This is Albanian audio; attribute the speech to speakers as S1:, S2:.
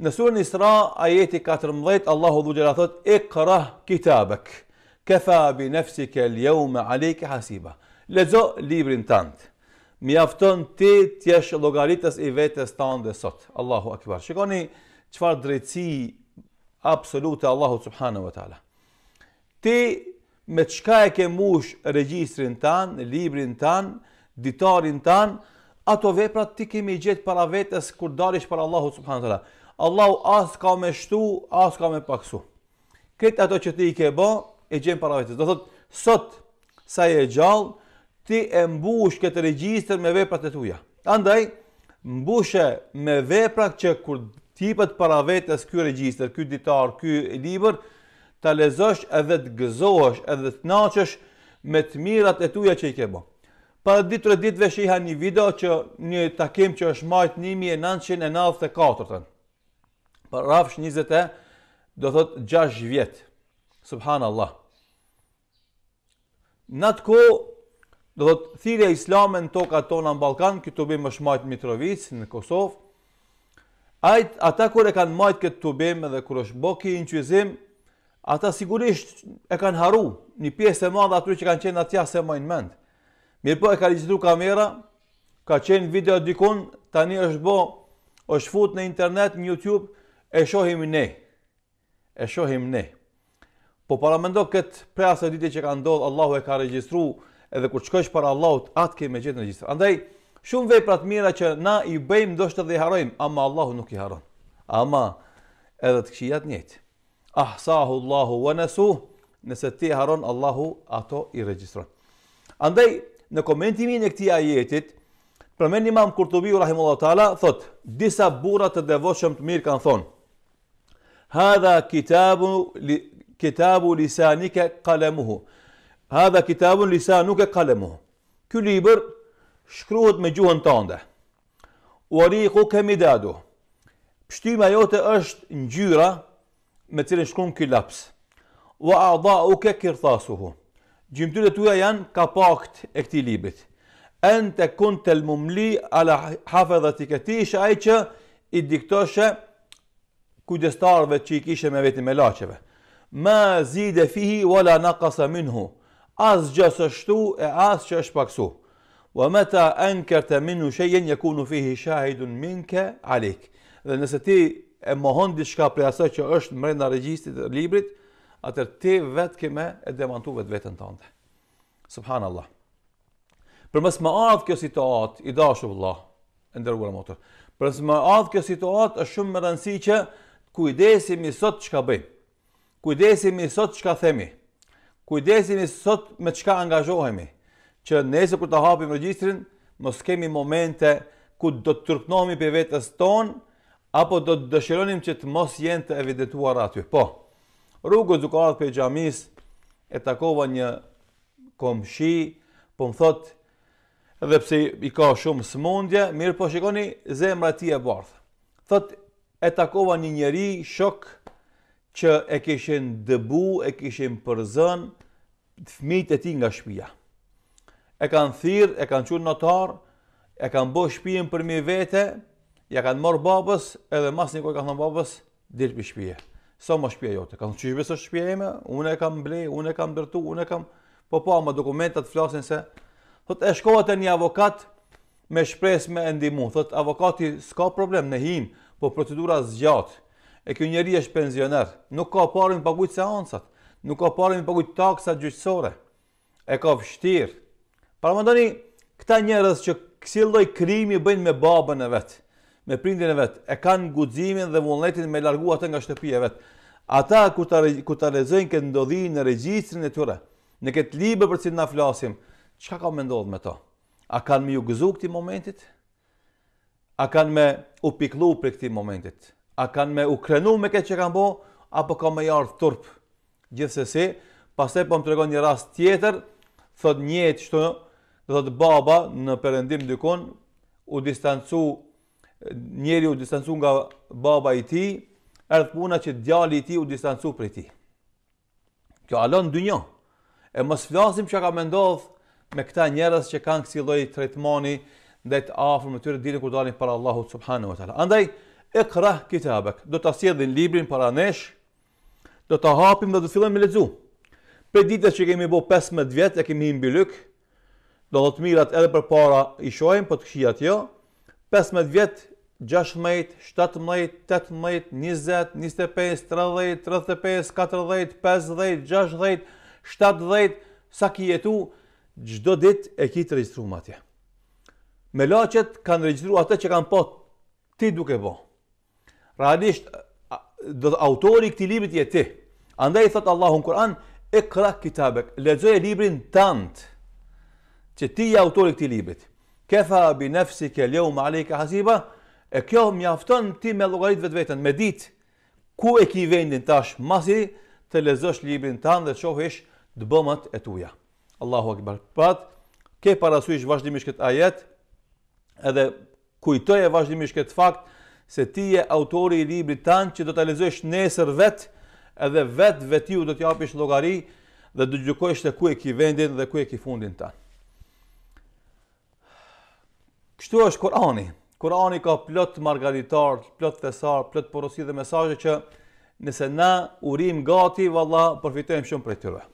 S1: Në surën Isra, ajeti 14, Allahu dhu gjela thot, e kërah kitabek, këfa bi nefsi ke ljau me alejke hasiba. Lezo librin të andë, ti tjesh logaritës i vetës të andë dhe sot. Allahu akibar. Shikoni qëfar drejtësi absolute Allahu subhanahu wa ta'ala. Ti me qka e ke mush regjistrin të andë, librin të andë, ditarin të andë, ato veprat ti kemi gjithë para vetës kur darish para Allahu subhanahu wa ta'ala. Allahu as ka më shtu, as ka më paksu. Këtë ato që ti i ke bë, e gjen para vetes. Do thot, sot sa je gjallë, ti e mbush këtë regjistër me veprat e tua. Andaj mbushe me veprat që kur ti para vetes ky regjistër, ky ditar, ky libër, ta lezosh edhe të gëzohesh, edhe të naçesh me të mirat e tua që i ke bë. Para ditë të ditëve shiha një video që një takim që është majtë 1994 ën Për rafsh 20 do thot 6 vjet. Subhanallah. Në do thot thirrja islame në tokat tona në Balkan, këtu bimë është majtë Mitrovic në Kosovë, Ajt, ata kur e kanë majtë këtë të bimë dhe kur është boki në ata sigurisht e kanë haru një pjesë e madhe aty që kanë qenë atja se majnë mendë. mend. po e ka ligjitru kamera, ka qenë video dikun, tani është bë, është fut në internet, në Youtube, e shohim ne, e shohim ne. Po paramendo këtë prej asë dite që ka ndodhë, Allahu e ka registru, edhe kur qëkësh për Allahut, atë kemi gjithë në registru, Andaj, shumë vej pra të mira që na i bëjmë, do shtë dhe i harojmë, ama Allahu nuk i haron. Ama, edhe të këshijat njëtë. Ahsahu Allahu wa nesu, nëse ti haron, Allahu ato i regjistron. Andaj, në komentimin e këti ajetit, Përmen imam Kurtubiu, rahimullahu ta'ala, thot, disa burat të devoshëm të mirë kanë thonë, هذا كتاب kitabu لسانك قلمه هذا كتاب لسانك قلمه lisanu ke kalemuhu, ky liber shkruhët me gjuhën të ndë, uari midadu, pështima jo është njyra me cilin shkruhën ky laps, Wa a dha uke kirtasuhu, gjimëtullet uja janë e kti librit. en të kund ala hafe dhe këti, isha e që i diktoshe, kujdestarve që i kishe me veti me lacheve. Ma zide fihi wala nakasa minhu. As gjë së shtu e as që është paksu. Wa mata ankarta minhu shay'an yakunu fihi shahidun minka alik. Dhe nëse ti e mohon diçka prej asaj që është mbrenda regjistrit të librit, atër ti vetë kime e demantu vetë vetën të ndë. Subhanallah. Për mësë më ardhë kjo situatë, i dashu vëlloh, e ndërgurë motor, për mësë më ardhë kjo situatë, është shumë më rëndësi që mi sot që ka bëjmë, mi sot që ka themi, mi sot me që ka angazhohemi, që nese kur të hapim registrin, mos kemi momente ku do të tërpnohemi për vetës tonë, apo do të dëshironim që të mos jenë të evidentuar aty. Po, rrugës dukarat për gjamis, e takova një komëshi, po më thotë, edhe pse i ka shumë smundje, mirë po shikoni zemra ti e bardhë. Thotë, e takova një njeri, shok, që e kishin dëbu, e kishin përzën, fmit e ti nga shpia. E kanë thirë, e kanë qurë notar, e kanë bo shpijen për mi vete, ja kanë morë babës, edhe mas një kojë kanë thonë babës, dirë për shpije. Sa më shpije jote? Kanë që shpijes është shpija ime, unë e kam blej, unë e kam dërtu, unë e kam... Po po, ama dokumentat flasin se... Thot, e shkohet e një avokat me shpres me endimu. Thot, avokati s'ka problem, ne him, po procedura zgjat. E kjo njeri është pensioner, nuk ka parën të paguajë seancat, nuk ka parën të paguajë taksat gjyqësore. E ka vështir. Para këta njerëz që kësilloj krimi bëjnë me babën e vet, me prindin e vet, e kanë guximin dhe vullnetin me larguar atë nga shtëpia e vet. Ata kur ta kur ta lexojnë ndodhi në regjistrin e tyre, në këtë libër për cilin na flasim, çka ka mendohet me to? A kanë më ju këtë momentit? A kanë me u piklu për këti momentit? A kanë me u krenu me këtë që kanë bo? Apo ka me jarë turp? Gjithsesi, pas e po më të regon një rast tjetër, thot njët që të thot baba në përëndim dykon, u distancu, njeri u distancu nga baba i ti, erdhë puna që djali i ti u distancu për i ti. Kjo alon dë një, e mësë flasim që ka me ndodhë me këta njerës që kanë kësi të tretmoni, ndaj të afërm të tyre ditën kur dalin para Allahut subhanahu wa taala. Andaj iqra kitabak. Do të asjellin librin para nesh, do ta hapim dhe do të fillojmë të lexojmë. Për ditët që kemi bërë 15 vjetë, e kemi imbi lëkë, do të mirat edhe për para i shojmë, për po të këshia jo, 15 vjetë, 16, 17, 18, 20, 25, 30, 35, 40, 50, 60, 70, sa ki jetu, gjdo dit e ki të registru matje me kanë regjitru atë që kanë po ti duke po. Realisht, do të autori këti libit je ti. Andaj i thotë Allahu në Kur'an, e këra kitabek, lezoj e librin tantë, që ti je autori këti libit. Kefa bi nefsi ke leu ma alejka hasiba, e kjo mjafton ti me logarit vetë vetën, me ditë, ku e ki vendin tash masi të lezosh librin tanë dhe të shohesh të e tuja. Allahu akbar. Pat, ke parasysh vazhdimisht këtë ajetë, edhe kujtoje vazhdimisht këtë fakt, se ti je autori i libri tanë që do të lexosh nesër vetë, edhe vetë vetiu do japish logari dhe do gjykosh të ku e ki vendin dhe ku e ki fundin tanë. Kështu është Kurani. Kurani ka plot margaritar, plot thesar, plot porosi dhe mesazhe që nëse na urim gati, valla, përfitojmë shumë për e tyre.